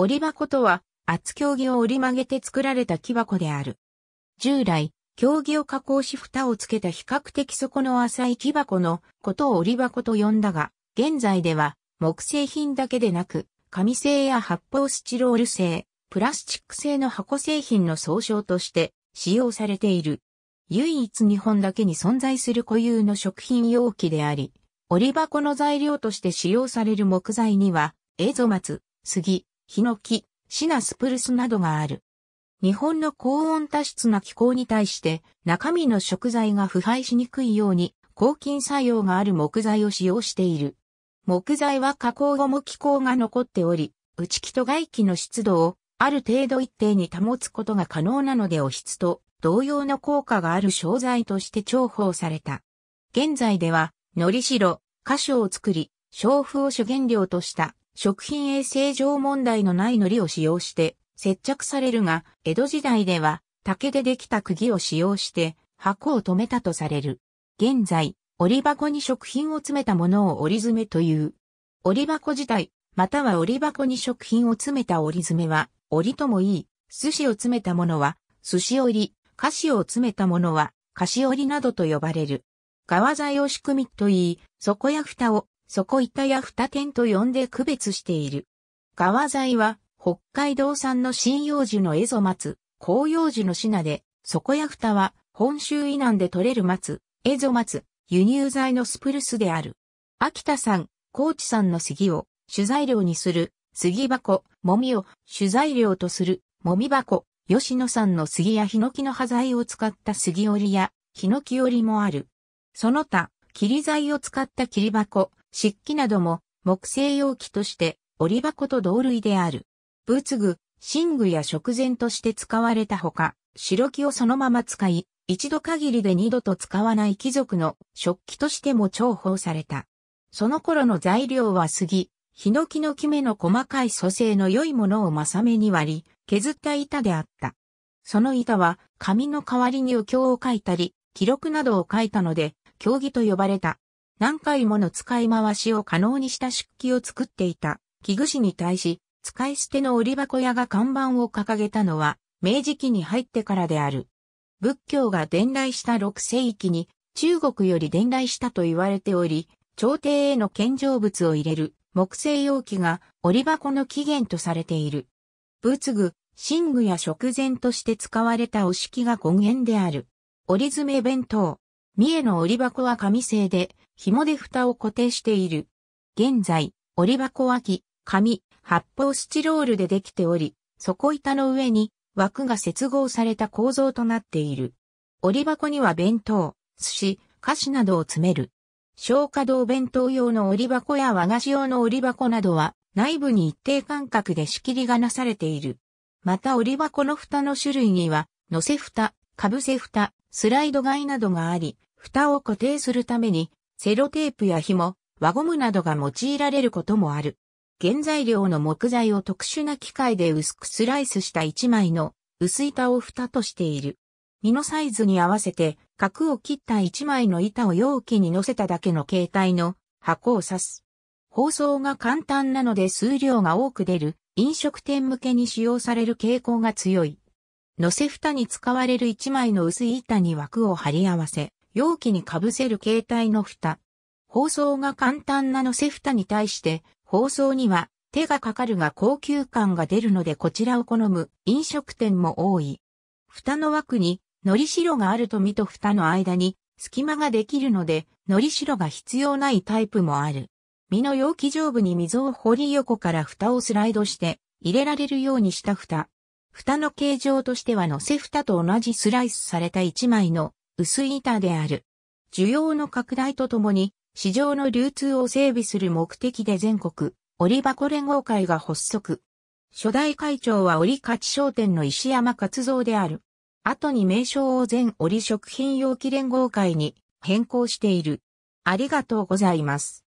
折箱とは、厚競技を折り曲げて作られた木箱である。従来、競技を加工し蓋をつけた比較的底の浅い木箱のことを折箱と呼んだが、現在では木製品だけでなく、紙製や発泡スチロール製、プラスチック製の箱製品の総称として使用されている。唯一日本だけに存在する固有の食品容器であり、折箱の材料として使用される木材には、エゾマツ、杉、ヒノキ、シナスプルスなどがある。日本の高温多湿な気候に対して中身の食材が腐敗しにくいように抗菌作用がある木材を使用している。木材は加工後も気候が残っており、内気と外気の湿度をある程度一定に保つことが可能なのでお湿と同様の効果がある商材として重宝された。現在では、のりしろ、菓子を作り、商風を主原料とした食品衛生上問題のない糊を使用して接着されるが、江戸時代では竹でできた釘を使用して箱を留めたとされる。現在、折箱に食品を詰めたものを折り詰めという。折箱自体、または折箱に食品を詰めた折り詰めは、折ともいい。寿司を詰めたものは、寿司折、り、菓子を詰めたものは、菓子折りなどと呼ばれる。革材を仕組みといい、底や蓋を底板や二点と呼んで区別している。川材は、北海道産の針葉樹の蝦夷松、紅葉樹の品で、底や蓋は、本州以南で取れる松、蝦夷松、輸入材のスプルスである。秋田産、高知産の杉を主材料にする、杉箱、もみを主材料とする、もみ箱、吉野産の杉やヒノキの端材を使った杉織や、ヒノキ織もある。その他、切り材を使った切り箱、漆器なども木製容器として折り箱と同類である。仏具、寝具や食前として使われたほか、白木をそのまま使い、一度限りで二度と使わない貴族の食器としても重宝された。その頃の材料は杉、ヒノキの木目の細かい蘇生の良いものを正めに割り、削った板であった。その板は、紙の代わりにお経を書いたり、記録などを書いたので、経木と呼ばれた。何回もの使い回しを可能にした漆器を作っていた、器具師に対し、使い捨ての折箱屋が看板を掲げたのは、明治期に入ってからである。仏教が伝来した6世紀に、中国より伝来したと言われており、朝廷への献上物を入れる木製容器が折箱の起源とされている。仏具、寝具や食前として使われたお式が根源である。折詰弁当。三重の折箱は紙製で、紐で蓋を固定している。現在、折り箱脇、紙、発泡スチロールでできており、底板の上に枠が接合された構造となっている。折り箱には弁当、寿司、菓子などを詰める。消化道弁当用の折り箱や和菓子用の折り箱などは内部に一定間隔で仕切りがなされている。また折り箱の蓋の種類には、乗せ蓋、かぶせ蓋、スライド買いなどがあり、蓋を固定するためにセロテープや紐、輪ゴムなどが用いられることもある。原材料の木材を特殊な機械で薄くスライスした1枚の薄板を蓋としている。身のサイズに合わせて角を切った1枚の板を容器に乗せただけの形態の箱を指す。包装が簡単なので数量が多く出る飲食店向けに使用される傾向が強い。乗せ蓋に使われる1枚の薄い板に枠を貼り合わせ、容器にかぶせる携帯の蓋。包装が簡単なのせ蓋に対して、包装には手がかかるが高級感が出るのでこちらを好む飲食店も多い。蓋の枠に、のりしろがあると身と蓋の間に隙間ができるので、のりしろが必要ないタイプもある。身の容器上部に溝を掘り横から蓋をスライドして入れられるようにした蓋。蓋の形状としては乗せ蓋と同じスライスされた1枚の薄い板である。需要の拡大とともに、市場の流通を整備する目的で全国、折箱連合会が発足。初代会長は折勝商店の石山勝造である。後に名称を全折食品容器連合会に変更している。ありがとうございます。